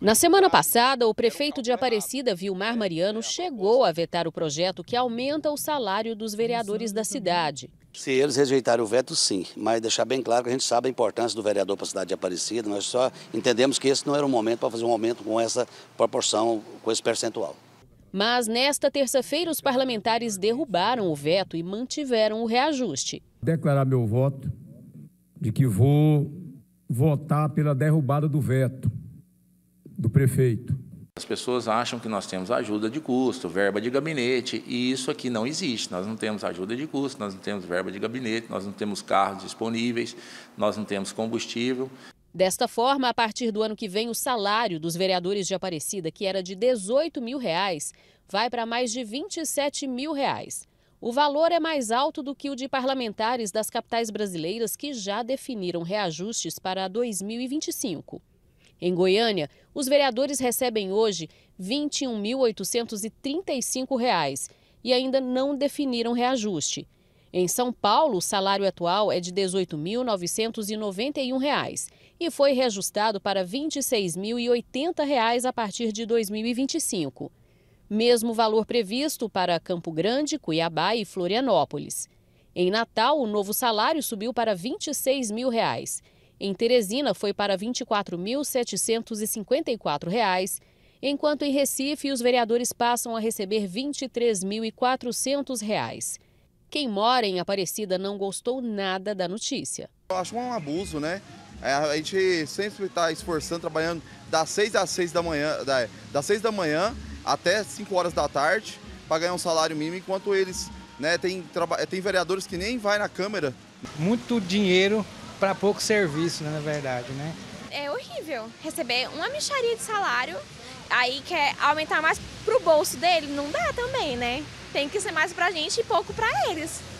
Na semana passada, o prefeito de Aparecida, Vilmar é, Mariano, chegou a vetar o projeto que aumenta o salário dos vereadores da cidade. Se eles rejeitarem o veto, sim, mas deixar bem claro que a gente sabe a importância do vereador para a cidade de Aparecida, nós só entendemos que esse não era o momento para fazer um aumento com essa proporção, com esse percentual. Mas nesta terça-feira, os parlamentares derrubaram o veto e mantiveram o reajuste. Declarar meu voto de que vou votar pela derrubada do veto do prefeito. As pessoas acham que nós temos ajuda de custo, verba de gabinete, e isso aqui não existe. Nós não temos ajuda de custo, nós não temos verba de gabinete, nós não temos carros disponíveis, nós não temos combustível. Desta forma, a partir do ano que vem, o salário dos vereadores de Aparecida, que era de 18 mil reais, vai para mais de 27 mil reais. O valor é mais alto do que o de parlamentares das capitais brasileiras que já definiram reajustes para 2025. Em Goiânia, os vereadores recebem hoje R$ 21.835 e ainda não definiram reajuste. Em São Paulo, o salário atual é de R$ 18.991 e foi reajustado para R$ 26.080 a partir de 2025. Mesmo valor previsto para Campo Grande, Cuiabá e Florianópolis. Em Natal, o novo salário subiu para R$ 26 mil. Reais em Teresina, foi para R$ 24.754, enquanto em Recife, os vereadores passam a receber R$ 23.400. Quem mora em Aparecida não gostou nada da notícia. Eu acho um abuso, né? É, a gente sempre está esforçando, trabalhando das 6 às 6 da manhã, das 6 da manhã até 5 horas da tarde para ganhar um salário mínimo, enquanto eles, né, tem, tem vereadores que nem vai na Câmara. Muito dinheiro para pouco serviço, né, na verdade, né? É horrível receber uma micharia de salário, aí quer aumentar mais pro bolso dele, não dá também, né? Tem que ser mais pra gente e pouco pra eles.